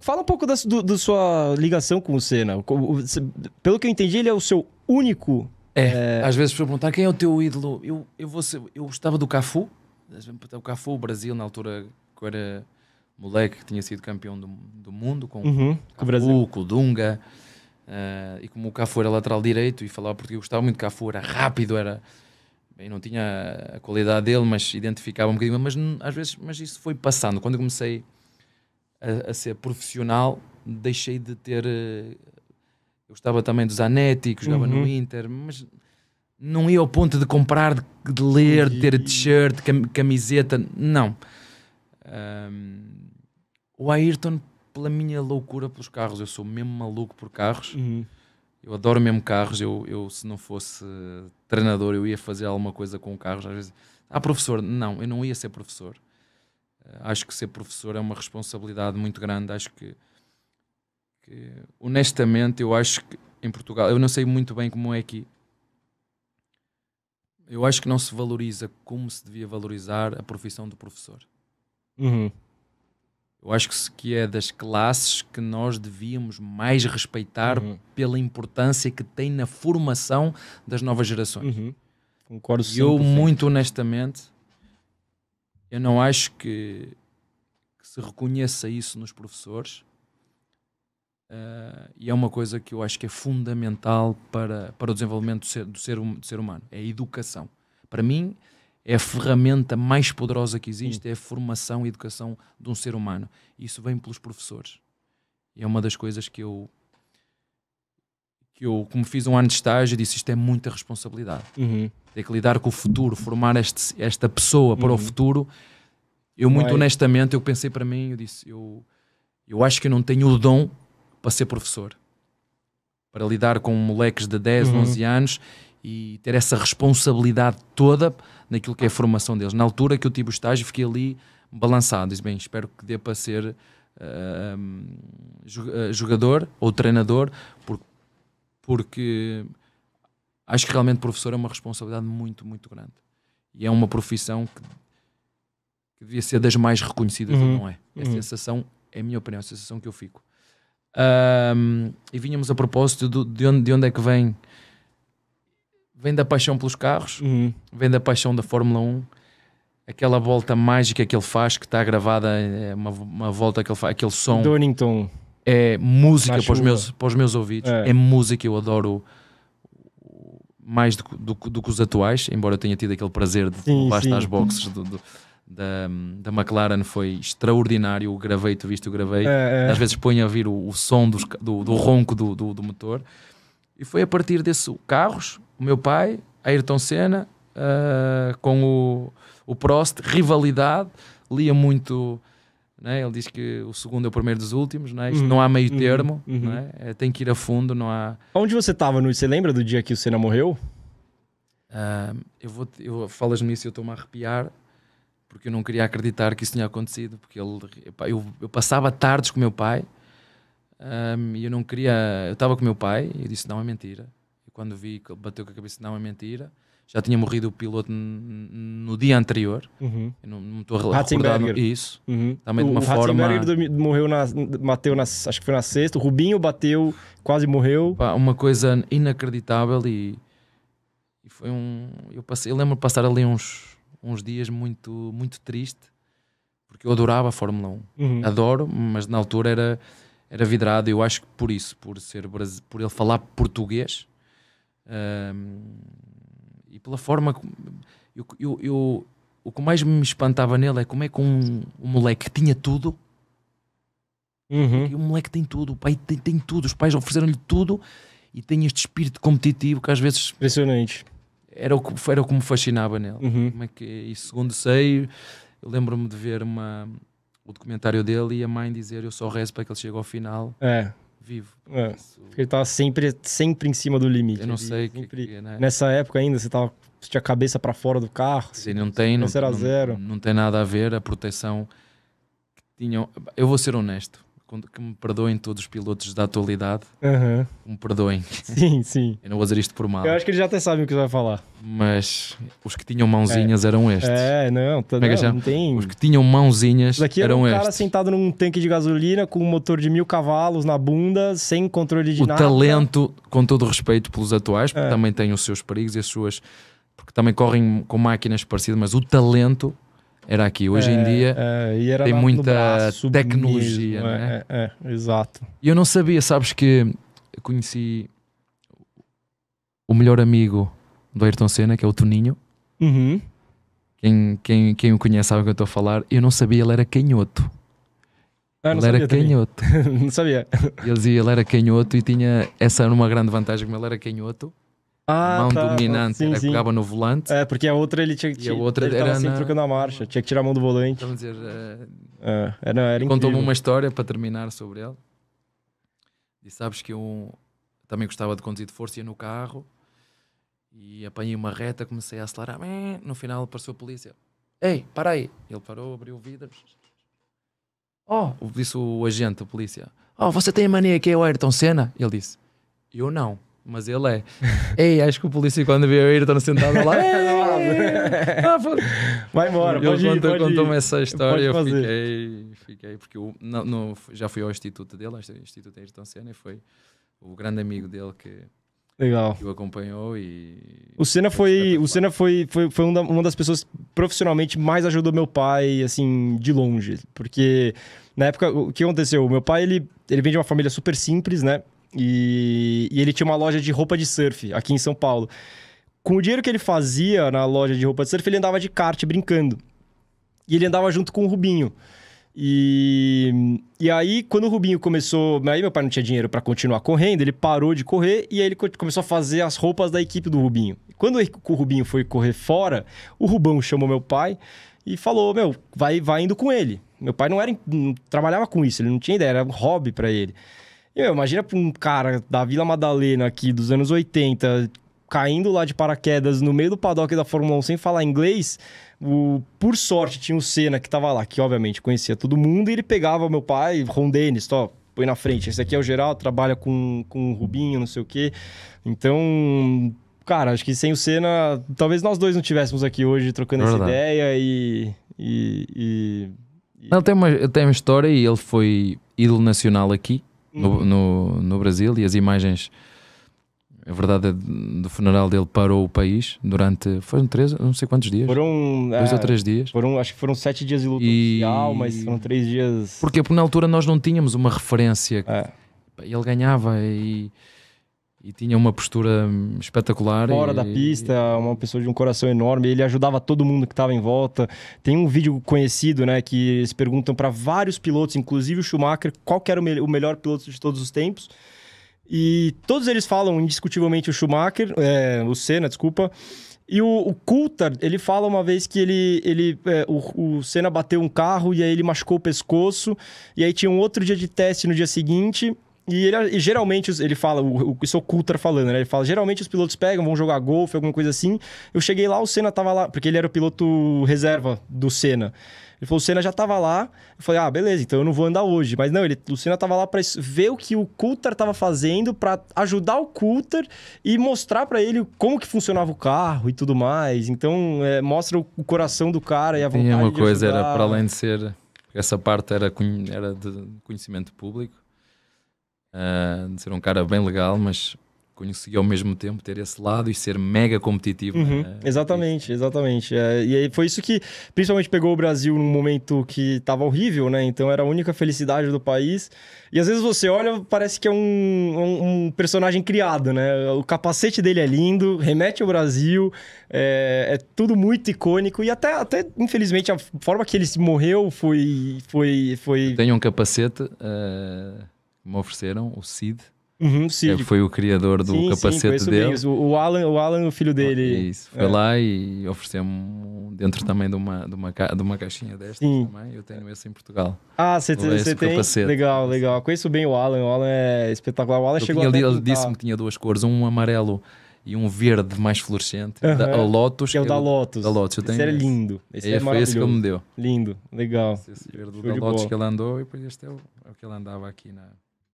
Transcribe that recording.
Fala um pouco da, do, do sua ligação com o Senna. Pelo que eu entendi, ele é o seu único. É, é... às vezes perguntar quem é o teu ídolo. Eu, eu, vou ser, eu gostava do Cafu, o Cafu, o Brasil, na altura que eu era moleque, que tinha sido campeão do, do mundo com uhum, Cafu, o Brasil. com o Dunga. Uh, e como o Cafu era lateral direito e falava porque eu gostava muito do Cafu, era rápido, era. Bem, não tinha a qualidade dele, mas identificava um bocadinho. Mas às vezes, mas isso foi passando. Quando eu comecei a, a ser profissional, deixei de ter. Eh, eu gostava também dos Anéticos, jogava uhum. no Inter, mas não ia ao ponto de comprar, de, de ler, de ter t-shirt, camiseta, não. Um, o Ayrton, pela minha loucura pelos carros, eu sou mesmo maluco por carros. Uhum. Eu adoro mesmo carros. Eu, eu, se não fosse treinador, eu ia fazer alguma coisa com carros. Às vezes, ah, professor, não, eu não ia ser professor. Eh, acho que ser professor é uma responsabilidade muito grande. Acho que, que, honestamente, eu acho que em Portugal, eu não sei muito bem como é aqui. Eu acho que não se valoriza como se devia valorizar a profissão de professor. Uhum. Eu acho que, que é das classes que nós devíamos mais respeitar uhum. pela importância que tem na formação das novas gerações. Uhum. Concordo. E Eu, muito honestamente, eu não acho que, que se reconheça isso nos professores. Uh, e é uma coisa que eu acho que é fundamental para, para o desenvolvimento do ser, do, ser, hum, do ser humano. É a educação. Para mim, é a ferramenta mais poderosa que existe, é a formação e educação de um ser humano. Isso vem pelos professores. E é uma das coisas que eu que eu, como fiz um ano de estágio, disse isto é muita responsabilidade. Uhum. Ter que lidar com o futuro, formar este, esta pessoa para uhum. o futuro. Eu, muito Vai. É? honestamente, eu pensei para mim, eu disse, eu, eu acho que eu não tenho o dom para ser professor. Para lidar com moleques de 10, uhum. 11 anos e ter essa responsabilidade toda naquilo que é a formação deles. Na altura que eu tive o estágio, fiquei ali balançado. Disse, bem, espero que dê para ser uh, jogador ou treinador, porque porque acho que realmente professor é uma responsabilidade muito, muito grande. E é uma profissão que, que devia ser das mais reconhecidas, uhum. não é? É a uhum. sensação, é a minha opinião, a sensação que eu fico. Um, e vinhamos a propósito do, de, onde, de onde é que vem. Vem da paixão pelos carros, uhum. vem da paixão da Fórmula 1, aquela volta mágica que ele faz, que está gravada, é uma, uma volta que ele faz, aquele som. Donington é música para os, meus, para os meus ouvidos. É. é música, eu adoro mais do, do, do, que os atuais, embora eu tenha tido aquele prazer de basta às boxes do, do, da, da McLaren, foi extraordinário. gravei, tu viste, eu gravei. É, é. Às vezes ponho a vir o, o som dos, do, do ronco do, do, motor. E foi a partir desse carros, o meu pai, Ayrton Senna, uh, com o, o Prost, rivalidade, lia muito né? Ele diz que o segundo é o primeiro dos últimos, não, né? uhum. não há meio uhum. termo, uhum. Né? é? tem que ir a fundo, não há. Onde você estava? No... Você lembra do dia que o Senna morreu? Uh, eu vou, eu falas-me isso, eu estou-me a arrepiar porque eu não queria acreditar que isso tinha acontecido, porque ele, eu, eu passava tardes com meu pai um, e eu não queria, eu estava com meu pai e eu disse não é mentira. E quando vi que ele bateu com a cabeça não é mentira, já tinha morrido o piloto no dia anterior. Uhum. Não, estou a recordar isso. Uhum. Também o, de uma o forma. morreu na, bateu na, acho que foi na sexta. O Rubinho bateu, quase morreu. Pá, uma coisa inacreditável e, e, foi um. Eu, passei, eu lembro de passar ali uns, uns dias muito, muito triste porque eu adorava a Fórmula 1. Uhum. Adoro, mas na altura era, era vidrado. Eu acho que por isso, por ser por ele falar português, hum, e pela forma. Eu, eu, eu, o que mais me espantava nele é como é que um, um moleque que tinha tudo. Uhum. O moleque tem tudo, o pai tem, tem tudo, os pais ofereceram-lhe tudo e tem este espírito competitivo que às vezes. Impressionante. Era o que, era o que me fascinava nele. Uhum. Como é que, e segundo sei, eu lembro-me de ver uma, o documentário dele e a mãe dizer: Eu só rezo para que ele chegue ao final. É vivo. É, isso... Ele tava sempre, sempre em cima do limite. Eu não sei. Que, que, né? Nessa época ainda, você, tava, você tinha a cabeça para fora do carro. Assim. não tem. Não, não, zero. Não, não tem nada a ver a proteção que tinham. Eu vou ser honesto que me perdoem todos os pilotos da atualidade. Uhum. Me perdoem. Sim, sim. Eu não vou dizer isto por mal. Eu acho que eles já até sabem o que vai falar. Mas os que tinham mãozinhas é. eram estes. É, não, tá, é não, não tem... Os que tinham mãozinhas Daqui eram estes. Daqui era um cara sentado num tanque de gasolina com um motor de mil cavalos na bunda, sem controle de o nada. O talento, com todo respeito pelos atuais, porque é. também têm os seus perigos e as suas... Porque também correm com máquinas parecidas, mas o talento era aqui. Hoje é, em dia é, tem muita braço, tecnologia. É, né? é, é, exato. E eu não sabia, sabes que conheci o melhor amigo do Ayrton Senna, que é o Toninho. Uhum. Quem, quem, quem o conhece sabe o que eu estou a falar. Eu não sabia, ele era canhoto. Ah, ele era canhoto. não sabia. Ele dizia, ele era canhoto e tinha essa era uma grande vantagem, como ele era canhoto ah, mão tá. tá. dominante, sim, era né, sim. pegava no volante. É, porque a outra ele tinha que. E a outra ele era. na... trocando a marcha, tinha que tirar a mão do volante. Então, vamos dizer. Eh, é, era, era Contou-me uma história para terminar sobre ele. E sabes que um. Também gostava de conduzir de força, ia no carro e apanhei uma reta, comecei a acelerar. No final apareceu a polícia. Ei, para aí! Ele parou, abriu o vidro. Oh, disse o agente, a polícia. Oh, você tem a mania que é o Ayrton Senna? Ele disse. Eu não. Mas ele é. Ei, acho que o polícia quando viu eu ir, sentado lá. ah, Vai embora, ele pode contou, ir, contou-me essa história, eu fiquei, fiquei, porque eu não, não, já fui ao instituto dele, ao Instituto de Ayrton Senna, e foi o grande amigo dele que, Legal. que o acompanhou e. O Senna foi, o Senna foi, foi, foi uma das pessoas profissionalmente mais ajudou meu pai, assim, de longe. Porque na época, o que aconteceu? O meu pai, ele, ele vem de uma família super simples, né? E, e ele tinha uma loja de roupa de surf aqui em São Paulo. Com o dinheiro que ele fazia na loja de roupa de surf, ele andava de kart brincando. E ele andava junto com o Rubinho. E, e aí, quando o Rubinho começou. Aí meu pai não tinha dinheiro para continuar correndo, ele parou de correr e aí ele começou a fazer as roupas da equipe do Rubinho. Quando o Rubinho foi correr fora, o Rubão chamou meu pai e falou: Meu, vai, vai indo com ele. Meu pai não era não trabalhava com isso, ele não tinha ideia, era um hobby para ele. Eu imagina pra um cara da Vila Madalena aqui, dos anos 80, caindo lá de paraquedas no meio do paddock da Fórmula 1 sem falar inglês. O, por sorte, tinha o Senna que tava lá, que obviamente conhecia todo mundo, e ele pegava meu pai, Ron Dennis, ó, põe na frente. Esse aqui é o geral, trabalha com, com o Rubinho, não sei o quê. Então, cara, acho que sem o Senna, talvez nós dois não tivéssemos aqui hoje trocando Verdade. essa ideia e, e, e, e. Não, tem uma, tem uma história e ele foi ídolo nacional aqui no, uhum. no, no Brasil e as imagens a verdade é do funeral dele parou o país durante foram três não sei quantos dias foram dois é, ou três dias foram acho que foram sete dias de luto e... oficial mas foram três dias porque porque na altura nós não tínhamos uma referência é. ele ganhava e e tinha uma postura espetacular. Fora e... da pista, uma pessoa de um coração enorme. Ele ajudava todo mundo que estava em volta. Tem um vídeo conhecido, né, que eles perguntam para vários pilotos, inclusive o Schumacher, qual era o, me o, melhor piloto de todos os tempos. E todos eles falam indiscutivelmente o Schumacher, é, o Senna, desculpa. E o, o Coulthard, ele fala uma vez que ele, ele é, o, o Senna bateu um carro e aí ele machucou o pescoço. E aí tinha um outro dia de teste no dia seguinte e, ele, e geralmente, ele fala, o, o, isso é o Coulter falando, né? Ele fala, geralmente os pilotos pegam, vão jogar golfe, alguma coisa assim. Eu cheguei lá, o Senna tava lá, porque ele era o piloto reserva do Senna. Ele falou, o Senna já tava lá. Eu falei, ah, beleza, então eu não vou andar hoje. Mas não, ele, o Senna tava lá para ver o que o Coulter tava fazendo, para ajudar o Coulter e mostrar para ele como que funcionava o carro e tudo mais. Então, é, mostra o, o, coração do cara e a vontade Tem uma coisa, era para além de ser... Essa parte era, era de conhecimento público uh, de ser um cara bem legal, mas consegui ao mesmo tempo ter esse lado e ser mega competitivo. Né? Uhum, né? Exatamente, exatamente. É, e aí foi isso que principalmente pegou o Brasil num momento que estava horrível, né? Então era a única felicidade do país. E às vezes você olha, parece que é um, é um, um personagem criado, né? O capacete dele é lindo, remete ao Brasil, é, é, tudo muito icônico. E até, até, infelizmente, a forma que ele morreu foi. foi, foi... Tem um capacete. Uh me ofereceram, o Sid, Uhum, Foi o criador do sim, capacete sim, dele. O, Alan, o Alan, o filho dele. É isso, foi é. lá e ofereceu-me dentro também de uma, de uma, ca, de uma caixinha também. Eu tenho esse em Portugal. Ah, você tem? Capacete. Legal, legal. conheço bem o Alan, o Alan é espetacular. O Alan eu chegou tinha, Ele, disse-me que tinha duas cores, um amarelo e um verde mais fluorescente. Uhum. Da, Lotus. Que é o da Lotus. Da Lotus. Eu tenho esse era lindo. Esse é, é foi esse que ele me deu. Lindo, legal. Esse, esse verde Show da Lotus boa. que ele andou e depois este é o, é o que ele andava aqui na...